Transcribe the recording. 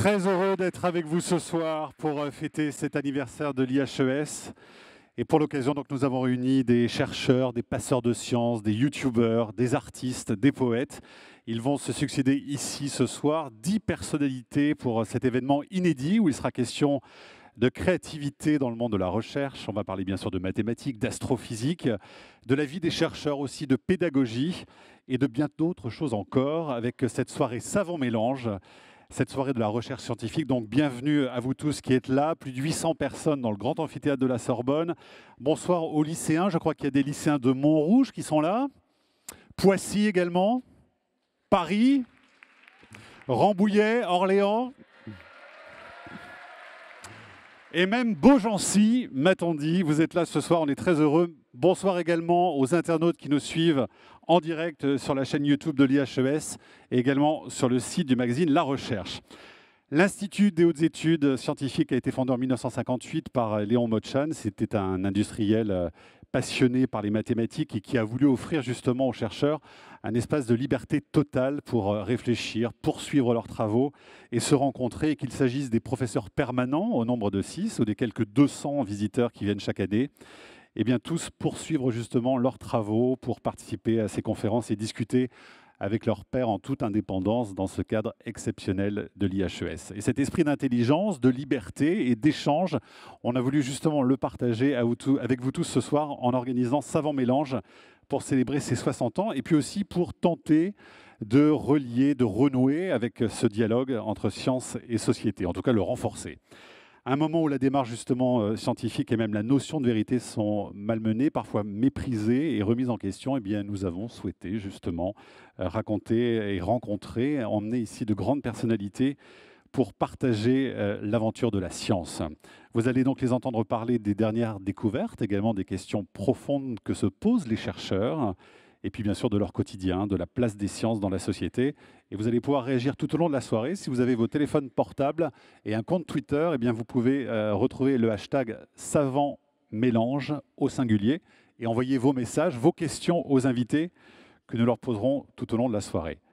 Très heureux d'être avec vous ce soir pour euh, fêter cet anniversaire de l'IHES. Et pour l'occasion, donc, nous avons réuni des chercheurs, des passeurs de sciences, des youtubeurs, des artistes, des poètes. Ils vont se succéder ici ce soir, dix personnalités pour euh, cet événement inédit où il sera question de créativité dans le monde de la recherche. On va parler bien sûr de mathématiques, d'astrophysique, de la vie des chercheurs aussi, de pédagogie et de bien d'autres choses encore avec cette soirée savant mélange cette soirée de la recherche scientifique. Donc bienvenue à vous tous qui êtes là, plus de 800 personnes dans le grand amphithéâtre de la Sorbonne. Bonsoir aux lycéens, je crois qu'il y a des lycéens de Montrouge qui sont là, Poissy également, Paris, Rambouillet, Orléans, et même Beaugency, m'a-t-on dit, vous êtes là ce soir, on est très heureux. Bonsoir également aux internautes qui nous suivent en direct sur la chaîne YouTube de l'IHES et également sur le site du magazine La Recherche. L'Institut des hautes études scientifiques a été fondé en 1958 par Léon Motchan. C'était un industriel euh, passionné par les mathématiques et qui a voulu offrir justement aux chercheurs un espace de liberté totale pour euh, réfléchir, poursuivre leurs travaux et se rencontrer, qu'il s'agisse des professeurs permanents au nombre de 6 ou des quelques 200 visiteurs qui viennent chaque année, et eh bien tous poursuivre justement leurs travaux pour participer à ces conférences et discuter avec leur père en toute indépendance dans ce cadre exceptionnel de l'IHES. Et cet esprit d'intelligence, de liberté et d'échange, on a voulu justement le partager avec vous tous ce soir en organisant Savant Mélange pour célébrer ses 60 ans et puis aussi pour tenter de relier, de renouer avec ce dialogue entre science et société, en tout cas le renforcer un moment où la démarche justement euh, scientifique et même la notion de vérité sont malmenées, parfois méprisées et remises en question, eh bien, nous avons souhaité justement euh, raconter et rencontrer, emmener ici de grandes personnalités pour partager euh, l'aventure de la science. Vous allez donc les entendre parler des dernières découvertes, également des questions profondes que se posent les chercheurs et puis bien sûr de leur quotidien, de la place des sciences dans la société. Et vous allez pouvoir réagir tout au long de la soirée. Si vous avez vos téléphones portables et un compte Twitter, eh bien vous pouvez euh, retrouver le hashtag savant mélange au singulier et envoyer vos messages, vos questions aux invités que nous leur poserons tout au long de la soirée.